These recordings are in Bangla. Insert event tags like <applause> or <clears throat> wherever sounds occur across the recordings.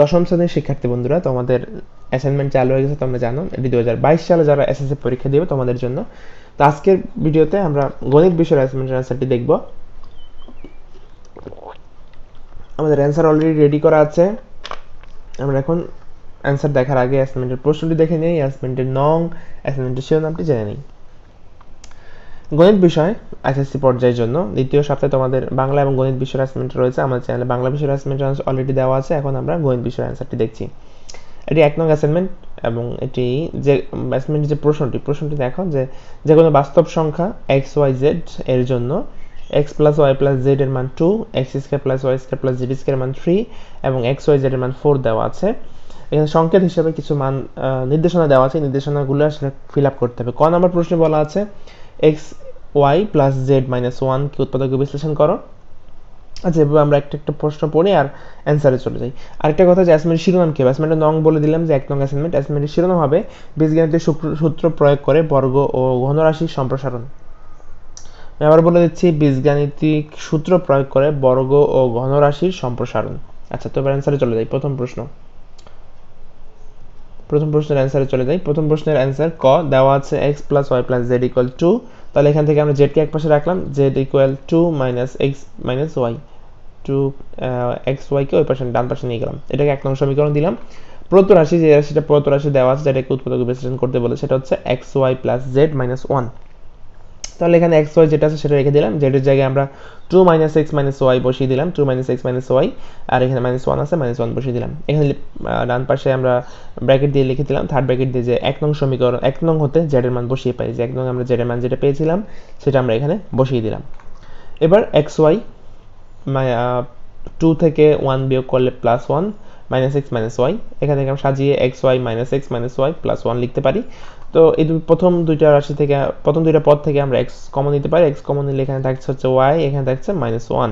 দশম শ্রেণীর শিক্ষার্থী বন্ধুরা তোমাদের অ্যাসাইনমেন্ট চালু হয়ে গেছে তোমরা জানো এটি দু সালে যারা এসএসসি পরীক্ষা দেবে তোমাদের জন্য তো আজকের ভিডিওতে আমরা গণিত বিষয়ের অ্যাসাইনমেন্টের অ্যান্সারটি দেখব আমাদের অ্যান্সার অলরেডি রেডি করা আছে আমরা এখন অ্যান্সার দেখার আগে অ্যাসাইনমেন্টের প্রশ্নটি দেখে নিই অ্যাসাইনমেন্টের নং অ্যাসাইনমেন্টের শিরোনামটি জেনে নিই গণিত বিষয় এসএসসি পর্যায়ের জন্য দ্বিতীয় সপ্তাহে তোমাদের বাংলা এবং গণিত বিষয়ের অ্যাসাইনমেন্ট রয়েছে আমাদের চ্যানেলে বাংলা বিষয়ের অ্যাসাইনমেন্ট অলরেডি দেওয়া আছে এখন আমরা গণিত বিষয়ের অ্যান্সারটি দেখছি এটি এক নং অ্যাসাইনমেন্ট এবং এটি যে অ্যাসাইনমেন্টের যে প্রশ্নটি প্রশ্নটি দেখো যে যে কোনো বাস্তব সংখ্যা এক্স ওয়াই জেড এর জন্য x plus y plus z এর মান two x square plus y square plus z square মান থ্রি এবং এক্স ওয়াই জেড এর মান ফোর দেওয়া আছে এখানে সংকেত হিসেবে কিছু মান নির্দেশনা দেওয়া আছে নির্দেশনাগুলো আসলে ফিল আপ করতে হবে ক নম্বর প্রশ্নে বলা আছে x y plus z minus ওয়ানকে উৎপাদকে বিশ্লেষণ করো আচ্ছা এভাবে আমরা একটা একটা প্রশ্ন পড়ি আর অ্যান্সারে চলে যাই আরেকটা কথা যে অ্যাসমেন্টের শিরোনাম কী হবে অ্যাসমেন্টের নং বলে দিলাম যে এক নং অ্যাসমেন্ট অ্যাসমেন্টের শিরোনাম হবে বীজগণিতের সূত্র প্রয়োগ করে বর্গ ও ঘনরাশির সম্প্রসারণ আমি আবার বলে দিচ্ছি বীজগাণিতিক সূত্র প্রয়োগ করে বর্গ ও ঘনরাশির সম্প্রসারণ আচ্ছা তো এবার অ্যান্সারে চলে যাই প্রথম প্রশ্ন প্রথম প্রশ্নের অ্যান্সারে চলে যাই প্রথম প্রশ্নের অ্যান্সার ক দেওয়া আছে x plus y plus z equal to তাহলে এখান থেকে আমরা জেডকে এক পাশে রাখলাম z equal to minus x minus y two x ওয়াইকে ওই পাশে ডান পাশে নিয়ে গেলাম এটাকে এক নম্বর সমীকরণ দিলাম প্রদত্ত রাশি যে রাশিটা প্রত্য রাশি দেওয়া আছে যেটাকে উৎপাদক বিশ্লেষণ করতে বলে সেটা হচ্ছে x y plus z minus one তাহলে এখানে এক্স ওয়াই যেটা আছে সেটা রেখে দিলাম জেডের জায়গায় আমরা two minus x minus y বসিয়ে দিলাম two minus x minus y আর এখানে মাইনাস ওয়ান আছে মাইনাস ওয়ান বসিয়ে দিলাম এখানে ডান পাশে আমরা ব্র্যাকেট দিয়ে লিখে দিলাম থার্ড ব্র্যাকেট দিয়ে যে এক নং সমীকরণ এক নং হতে জেডের মান বসিয়ে পাই যে এক নং আমরা জেডের মান যেটা পেয়েছিলাম সেটা আমরা এখানে বসিয়ে দিলাম এবার এক্স ওয়াই টু থেকে ওয়ান বিয়োগ করলে plus one minus x minus y এখানে সাজিয়ে x y minus x minus y plus one লিখতে পারি তো এই প্রথম দুইটা রাশি থেকে প্রথম দুইটা পদ থেকে আমরা এক্স কমন নিতে পারি এক্স কমন নিলে এখানে থাকছে হচ্ছে ওয়াই এখানে থাকছে মাইনাস ওয়ান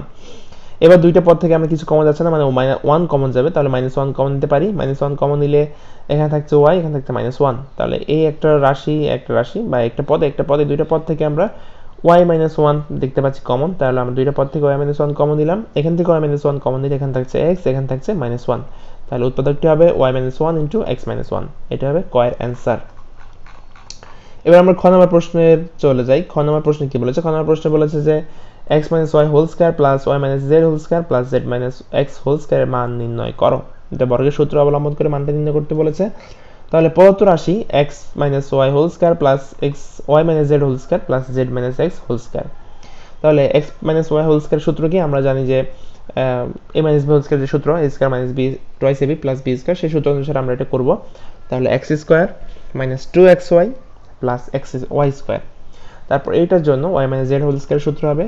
এবার দুইটা পদ থেকে আমরা কিছু কমন যাচ্ছে না মানে ওয়ান কমন যাবে তাহলে মাইনাস ওয়ান কমন নিতে পারি মাইনাস ওয়ান কমন নিলে এখানে থাকছে ওয়াই এখানে থাকছে মাইনাস ওয়ান তাহলে এই একটা রাশি একটা রাশি বা একটা পদে একটা পদে দুইটা পদ থেকে আমরা ওয়াই মাইনাস ওয়ান দেখতে পাচ্ছি কমন তাহলে আমরা দুইটা পদ থেকে ওয়াই মাইনাস ওয়ান কমন দিলাম এখান থেকে ওয়াই মাইনাস ওয়ান কমন দিলে এখানে থাকছে এক্স এখানে থাকছে মাইনাস ওয়ান তাহলে উৎপাদকটি হবে y minus one into x minus one এটা হবে কয়ের অ্যান্সার এবার আমরা খ নম্বর প্রশ্নে চলে যাই খ নম্বর প্রশ্নে কি বলেছে খ নম্বর প্রশ্নে বলেছে যে x y y whole square plus y z z whole square plus z x x whole স্কোয়ারের মান নির্ণয় করো এটা বর্গের সূত্র অবলম্বন করে মানটা নির্ণয় করতে বলেছে তাহলে পদত্ব রাশি x minus y whole square plus x y z z whole square plus z minus x whole square তাহলে x y y whole square সূত্র কি আমরা জানি যে a minus b whole square যে সূত্র a square minus b twice a b plus b square সেই সূত্র অনুসারে আমরা এটা করব তাহলে x square minus two x y plus x y square তারপর এইটার জন্য Y minus z whole square সূত্র হবে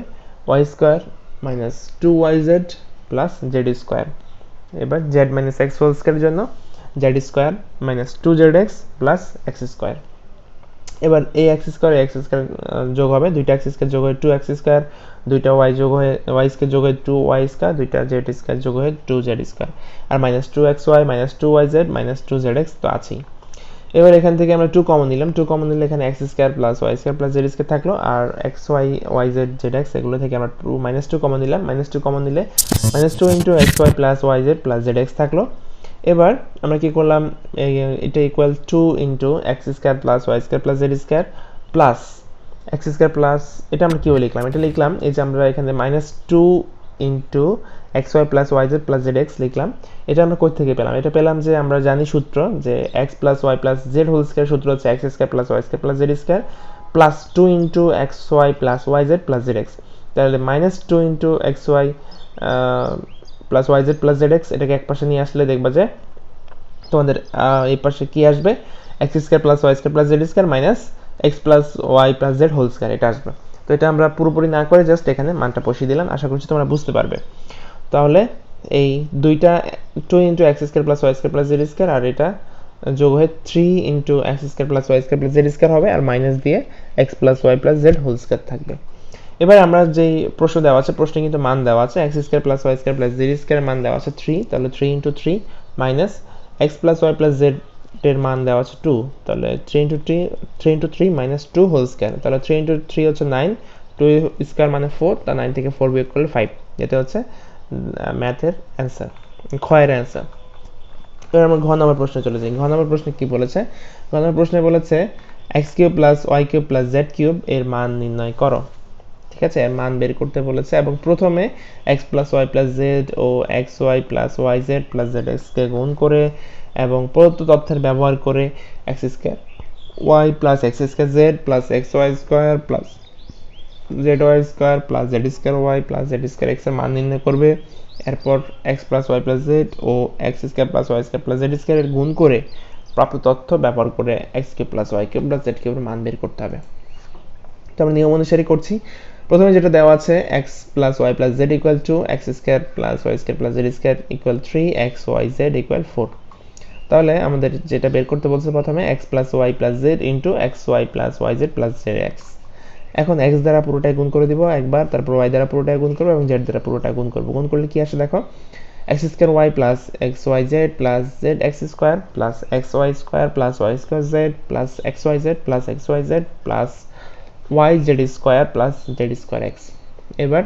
y square minus two y z plus z square এবার জেড মাইনাস এক্স হোল স্কোয়ারের জন্য z square minus two z x plus x square এবার এই এক্স স্কোয়ার এক্স স্কোয়ার যোগ হবে দুইটা এক্স স্কোয়ার যোগ হয়ে টু এক্স স্কোয়ার দুইটা ওয়াই যোগ হয়ে ওয়াই স্কোয়ার যোগ হয়ে টু ওয়াই স্কোয়ার দুইটা জেড স্কোয়ার যোগ হয়ে টু জেড স্কোয়ার আর minus two x y minus two y z minus two z x তো আছেই এবার এখান থেকে আমরা টু কমন নিলাম টু কমন নিলে এখানে x square plus y square plus z square থাকলো আর x y y z z x এগুলো থেকে আমরা টু মাইনাস টু কমন নিলাম মাইনাস টু কমন নিলে minus two into x y plus y z plus z x থাকলো এবার আমরা কি করলাম এটা equal two into x square plus y square plus z square plus x square plus এটা আমরা কীভাবে লিখলাম এটা লিখলাম এই যে আমরা এখানে minus two into x y plus y z plus z x লিখলাম এটা আমরা কোথ থেকে পেলাম এটা পেলাম যে আমরা জানি সূত্র যে x plus y plus z whole square সূত্র হচ্ছে x square plus y square plus z square plus two into x y plus y z plus z x তাহলে minus two into x y plus y z plus z x এটাকে এক পাশে নিয়ে আসলে দেখবা যে তোমাদের এই পাশে কি আসবে x square plus y square plus z square minus x plus y plus z whole square এটা আসবে তো এটা আমরা পুরোপুরি না করে জাস্ট এখানে মানটা বসিয়ে দিলাম আশা করছি তোমরা বুঝতে পারবে তাহলে এই দুইটা two into x square plus y square plus z square আর এটা যোগ হয়ে three into x square plus y square plus z square হবে আর মাইনাস দিয়ে x plus y plus z whole square থাকবে এবার আমরা যে প্রশ্ন দেওয়া আছে প্রশ্নে কিন্তু মান দেওয়া আছে x square plus y square plus z square মান দেওয়া আছে থ্রি তাহলে three into three minus x plus y plus z এর মান দেওয়া আছে টু তাহলে three into three three into three minus two whole square তাহলে থ্রি ইন্টু থ্রি হচ্ছে নাইন টু স্কোয়ার মানে ফোর তা নাইন থেকে ফোর বিয়োগ করলে ফাইভ এটা হচ্ছে ম্যাথের অ্যান্সার ক্ষয়ের অ্যান্সার এবার আমরা ঘ নম্বর প্রশ্নে চলে যাই ঘ নম্বর প্রশ্নে কি বলেছে ঘ নম্বর প্রশ্নে বলেছে x cube plus y cube plus z cube এর মান নির্ণয় করো ঠিক আছে এর মান বের করতে বলেছে এবং প্রথমে x plus y plus z ও x y plus y z plus z এক্সকে গুণ করে এবং প্রদত্ত তথ্যের ব্যবহার করে x square y plus x square z plus x y square plus z y square plus z square y plus z square এক্সের মান নির্ণয় করবে এরপর x plus y plus z ও x square plus y square plus z স্কোয়ারের গুণ করে প্রাপ্ত তথ্য ব্যবহার করে এক্স কে প্লাস ওয়াই প্লাস জেড মান বের করতে হবে তো আমরা নিয়ম অনুসারে করছি প্রথমে যেটা দেওয়া আছে x plus y plus z equal to x square plus y square plus z square equal three x y z equal four তাহলে আমাদের যেটা বের করতে বলছে প্রথমে x plus y plus z into x y plus y z plus z x এখন এক্স দ্বারা পুরোটাই গুণ করে দিব একবার তারপর ওয়াই দ্বারা পুরোটাই গুণ করবো এবং জেড দ্বারা পুরোটা গুণ করবো গুণ করলে কী আসে দেখো x square y plus x y z plus z x square plus x y square plus y square z plus x y z plus x y z plus y z square plus z square x এবার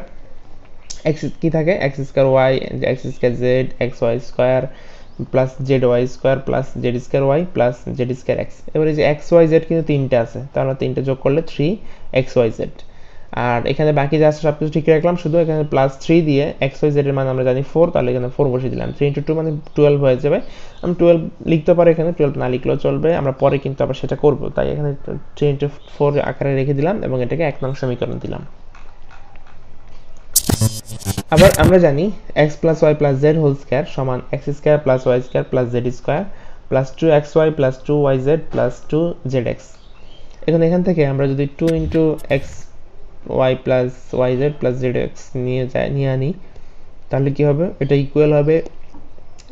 এক্স কী থাকে x square y x square z x y square plus z y square plus z square y plus z square x এবার এই যে এক্স ওয়াই জেড কিন্তু তিনটে আছে তাহলে তিনটে যোগ করলে থ্রি এক্স ওয়াই জেড আর এখানে বাকি যা আছে সবকিছু ঠিক রাখলাম শুধু এখানে প্লাস থ্রি দিয়ে এক্স ওয়াই জেডের মান আমরা জানি ফোর তাহলে এখানে ফোর বসে দিলাম থ্রি ইন্টু টু মানে টুয়েলভ হয়ে যাবে আমি টুয়েলভ লিখতে পারি এখানে টুয়েলভ না লিখলেও চলবে আমরা পরে কিন্তু আবার সেটা করব তাই এখানে থ্রি ইন্টু ফোর আকারে রেখে দিলাম এবং এটাকে এক নং সমীকরণ দিলাম আবার আমরা জানি x plus y plus z whole square সমান x square plus y square plus z square plus two x y plus two y z plus two z x এখন এখান থেকে আমরা যদি two into x y plus y z plus নিয়ে আনি তাহলে কি হবে এটা ইকুয়াল হবে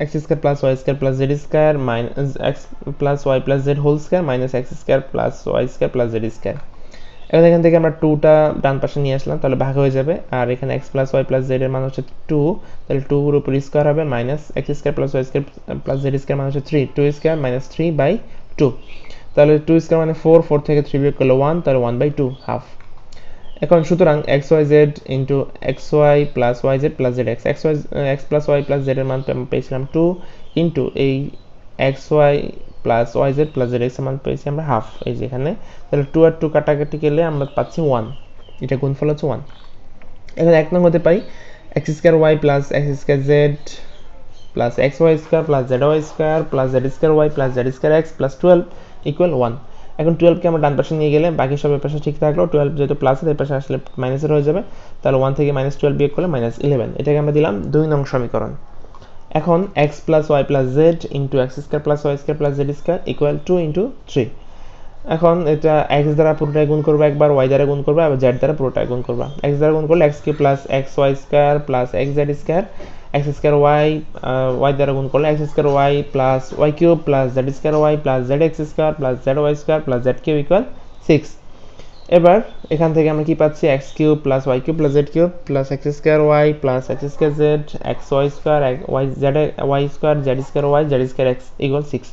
x square plus y square plus z square minus x plus y plus z whole square minus x square plus y square plus z square এখন এখান থেকে আমরা টুটা ডান পাশে নিয়ে আসলাম তাহলে ভাগ হয়ে যাবে আর এখানে x plus y plus z এর মান হচ্ছে টু তাহলে টুর উপর স্কোয়ার হবে minus x square plus y square plus z square মান হচ্ছে three two square minus three by two তাহলে টু স্কোয়ার মানে ফোর ফোর থেকে থ্রি বিয়োগ করলে ওয়ান তাহলে ওয়ান বাই টু হাফ এখন সুতরাং x y z into x y plus y z plus z x x y x plus y plus জেডের মান পেয়েছিলাম টু ইন্টু এই x y plus y z plus z এক্সের মান পেয়েছি আমরা হাফ এই যে এখানে তাহলে টু আর টু কাটাকাটি গেলে আমরা পাচ্ছি ওয়ান এটা গুণফল হচ্ছে ওয়ান এখন এক নম্বরতে পাই x square y plus x square z plus x y square plus z y square plus z square y plus z square x plus twelve equal one এখন টুয়েলভকে আমরা ডান পাশে নিয়ে গেলে বাকি সবের পাশে ঠিক থাকলো টুয়েলভ যেহেতু প্লাস এর পাশে আসলে মাইনাসের হয়ে যাবে তাহলে ওয়ান থেকে মাইনাস টুয়েলভ বিয়োগ করলে মাইনাস ইলেভেন এটাকে আমরা দিলাম দুই নং সমীকরণ এখন x plus y plus z into x square plus y square plus z square equal two into three এখন এটা এক্স দ্বারা পুরোটাই গুণ করবো একবার ওয়াই দ্বারা গুণ করবো আবার জেড দ্বারা পুরোটা গুণ করবো এক্স দ্বারা গুণ করলে x cube plus x y square plus x z square x square y y দ্বারা গুণ করলে x square y plus y cube plus z square y plus z x square plus z y square plus z cube equal six এবার এখান থেকে আমরা কি পাচ্ছি x cube plus y cube plus z cube plus x square y plus x square z x y square y Z y square z square y z square x equal six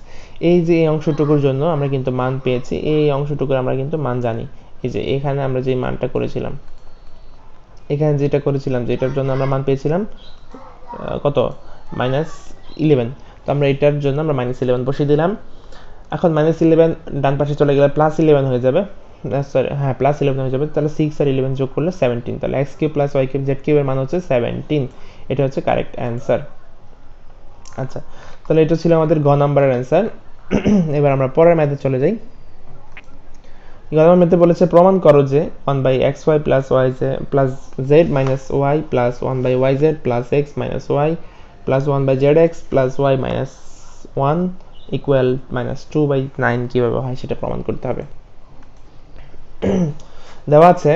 এই যে এই অংশটুকুর জন্য আমরা কিন্তু মান পেয়েছি এই অংশটুকুর আমরা কিন্তু মান জানি এই যে এখানে আমরা যে মানটা করেছিলাম এখানে যেটা করেছিলাম যেটার জন্য আমরা মান পেয়েছিলাম কত মাইনাস ইলেভেন তো আমরা এটার জন্য আমরা মাইনাস ইলেভেন বসিয়ে দিলাম এখন মাইনাস ইলেভেন ডান পাশে চলে গেলে প্লাস ইলেভেন হয়ে যাবে সরি হ্যাঁ প্লাস ইলেভেন হয়ে যাবে তাহলে সিক্স আর ইলেভেন যোগ করলে সেভেন্টিন তাহলে x cube plus y cube z কিউবের মান হচ্ছে সেভেন্টিন এটা হচ্ছে কারেক্ট অ্যান্সার আচ্ছা তাহলে এটা ছিল আমাদের গ নাম্বারের অ্যান্সার <clears throat> এবার আমরা পরের ম্যাথে চলে যাই এগারো বলেছে প্রমাণ করো যে one by x y plus y plus z minus y plus one by y z plus x minus y plus one by z x plus y minus one equal minus two by nine কীভাবে হয় সেটা প্রমাণ করতে হবে দেওয়া আছে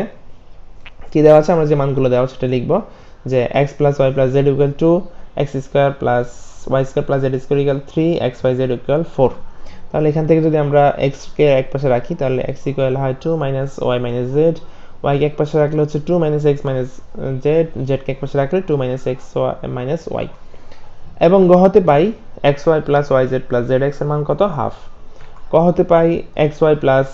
কি দেওয়া আছে আমরা যে মানগুলো দেওয়া সেটা লিখব যে x plus y plus z equal to x square plus y square plus z square equal three x y z equal four তাহলে এখান থেকে যদি আমরা এক্স কে এক পাশে রাখি তাহলে এক্স ইকুয়াল হয় two minus y minus z ওয়াইকে এক পাশে রাখলে হচ্ছে two minus x minus z জেডকে এক পাশে রাখলে two minus x y minus y এবং গ হতে পাই x y plus y z plus z x এর মান কত হাফ ক হতে পাই x y plus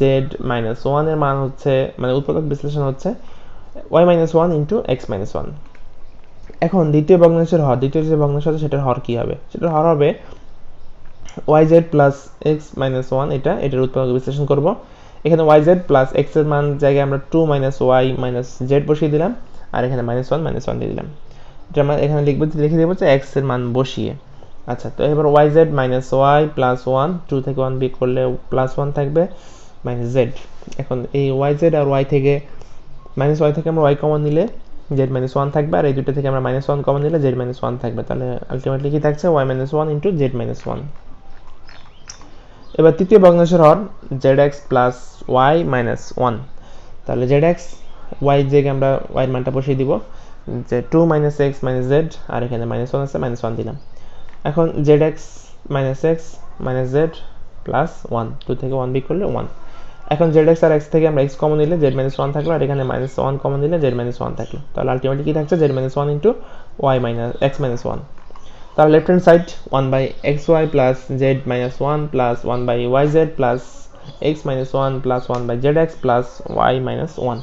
z minus ওয়ানের মান হচ্ছে মানে উৎপাদক বিশ্লেষণ হচ্ছে y minus one into x minus one এখন দ্বিতীয় ভগ্নাংশের হর দ্বিতীয় যে ভগ্নাংশ আছে সেটার হর কী হবে সেটার হর হবে y z plus x minus one এটা এটার উৎপাদক বিশ্লেষণ করবো এখানে ওয়াই জেড প্লাস এক্স এর মান জায়গায় আমরা two minus y minus z বসিয়ে দিলাম আর এখানে মাইনাস ওয়ান মাইনাস ওয়ান দিয়ে দিলাম এটা আমরা এখানে লিখবো লিখে দেবো যে এক্স এর মান বসিয়ে আচ্ছা তো এবার y z minus y plus one two থেকে ওয়ান বি করলে প্লাস ওয়ান থাকবে মাইনাস জেড এখন এই ওয়াই জেড আর ওয়াই থেকে মাইনাস ওয়াই থেকে আমরা ওয়াই কমন নিলে জেড মাইনাস ওয়ান থাকবে আর এই দুটো থেকে আমরা মাইনাস ওয়ান কমন নিলে জেড মাইনাস ওয়ান থাকবে তাহলে আলটিমেটলি কি থাকছে y minus one into z minus one এবার তৃতীয় ভগ্নাংশের হর z x plus y minus one তাহলে জেড এক্স ওয়াই জেকে আমরা ওয়াই মানটা বসিয়ে দিব যে two minus x minus z আর এখানে মাইনাস ওয়ান আছে মাইনাস ওয়ান দিলাম এখন z x minus x minus z plus one two থেকে ওয়ান বিক করলে ওয়ান এখন জেড এক্স আর এক্স থেকে আমরা এক্স কমন নিলে জেড মাইনাস ওয়ান থাকলো আর এখানে মাইনাস ওয়ান কমন নিলে জেড মাইনাস ওয়ান থাকলো তাহলে আলটিমেটলি কী থাকছে z minus one into y minus x minus one তার left hand side one by x y plus z minus one plus one by y z plus x minus one plus one by z x plus y minus one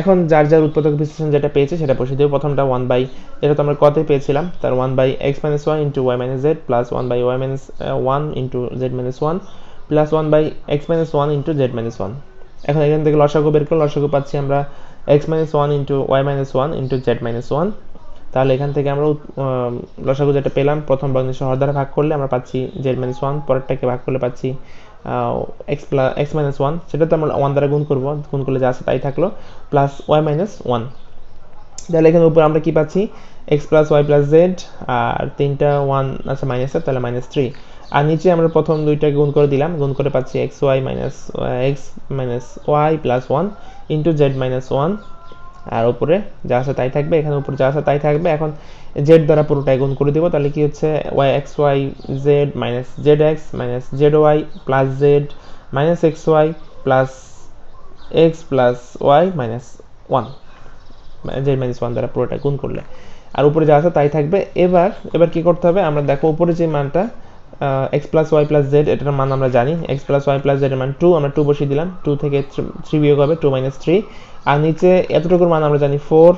এখন যার যার উৎপাদক বিশ্লেষণ যেটা পেয়েছে সেটা বসে দেবো প্রথমটা ওয়ান বাই এটা তো আমরা কতে পেয়েছিলাম তার one by x minus one into y minus z plus one by y minus one into z minus one plus one by x minus one into z minus one এখন এখান থেকে লসাগু বের করে লসাগু পাচ্ছি আমরা x minus one into y minus one into z minus one তাহলে এখান থেকে আমরা লসাগু যেটা পেলাম প্রথম বাংলাদেশ হর দ্বারা ভাগ করলে আমরা পাচ্ছি জেড মাইনাস ওয়ান পরেরটাকে ভাগ করলে পাচ্ছি x plus x minus one সেটা তো আমরা ওয়ান দ্বারা গুণ করবো গুণ করলে যা আছে তাই থাকলো প্লাস ওয়াই মাইনাস ওয়ান তাহলে এখানে উপরে আমরা কি পাচ্ছি x plus y plus z আর তিনটা ওয়ান আছে মাইনাসের তাহলে মাইনাস থ্রি আর নিচে আমরা প্রথম দুইটাকে গুণ করে দিলাম গুণ করে পাচ্ছি x y minus x minus y plus one into z minus one আর উপরে যা আছে তাই থাকবে এখানে উপরে যা আছে তাই থাকবে এখন জেড দ্বারা পুরোটাই গুণ করে দিব তাহলে কি হচ্ছে y x y z minus z x minus z y plus z minus x y plus x plus y minus one z minus one দ্বারা পুরোটা গুণ করলে আর উপরে যা আছে তাই থাকবে এবার এবার কি করতে হবে আমরা দেখো উপরে যে মানটা x plus y plus z এটার মান আমরা জানি এক্স প্লাস ওয়াই প্লাস জেডের মান টু আমরা টু বসিয়ে দিলাম টু থেকে থ্রি বিয়োগ হবে টু মাইনাস থ্রি আর নিচে এতটুকুর মান আমরা জানি ফোর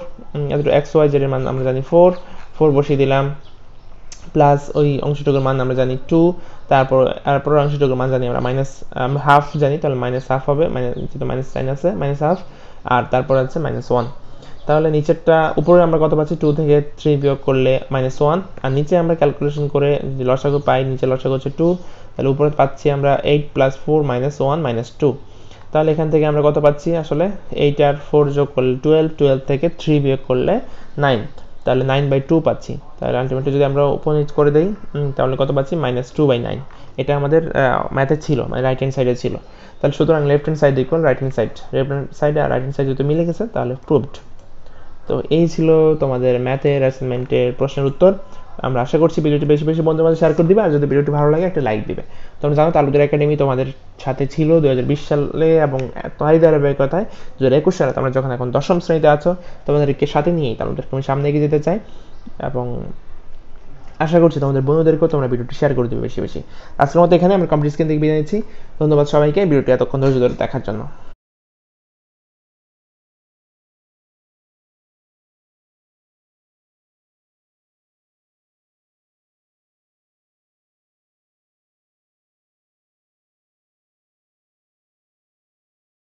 এতটুকু এক্স ওয়াই জেডের মান আমরা জানি ফোর ফোর বসিয়ে দিলাম প্লাস ওই অংশটুকুর মান আমরা জানি টু তারপর তারপর অংশটুকুর মান জানি আমরা মাইনাস হাফ জানি তাহলে মাইনাস হাফ হবে যেটা মাইনাস সাইন আছে মাইনাস হাফ আর তারপর আছে মাইনাস ওয়ান তাহলে নিচেরটা উপরে আমরা কত পাচ্ছি টু থেকে থ্রি বিয়োগ করলে মাইনাস ওয়ান আর নিচে আমরা ক্যালকুলেশন করে লসাগু পাই নিচে লসাগু হচ্ছে টু তাহলে উপরে পাচ্ছি আমরা eight plus four minus one minus two তাহলে এখান থেকে আমরা কত পাচ্ছি আসলে এইট আর ফোর যোগ করলে টুয়েলভ টুয়েলভ থেকে থ্রি বিয়োগ করলে নাইন তাহলে নাইন বাই টু পাচ্ছি তাহলে আলটিমেটলি যদি আমরা উপনীত করে দিই তাহলে কত পাচ্ছি মাইনাস টু বাই নাইন এটা আমাদের ম্যাথে ছিল মানে রাইট হ্যান্ড সাইডে ছিল তাহলে সুতরাং লেফট হ্যান্ড সাইড দেখুন right hand side left hand সাইডে আর রাইট হ্যান্ড সাইড যদি মিলে গেছে তাহলে প্রুভড তো এই ছিল তোমাদের ম্যাথের অ্যাসাইনমেন্টের প্রশ্নের উত্তর আমরা আশা করছি ভিডিওটি বেশি বেশি বন্ধুর মাঝে শেয়ার করে দিবে আর যদি ভিডিওটি ভালো লাগে একটা লাইক দিবে তোমরা জানো তালুদের একাডেমি তোমাদের সাথে ছিল দু সালে এবং তারই ধারাবাহিকতায় দু হাজার একুশ সালে তোমরা যখন এখন দশম শ্রেণীতে আছো তোমাদেরকে সাথে নিয়েই তালুকদের আমি সামনে এগিয়ে যেতে চাই এবং আশা করছি তোমাদের বন্ধুদেরকেও তোমরা ভিডিওটি শেয়ার করে দিবে বেশি বেশি আজকের মতো এখানে আমরা কমপ্লিট স্ক্রিন থেকে বিদায় নিচ্ছি ধন্যবাদ সবাইকে ভিডিওটি এতক্ষণ ধৈর্য ধরে দেখার জন্য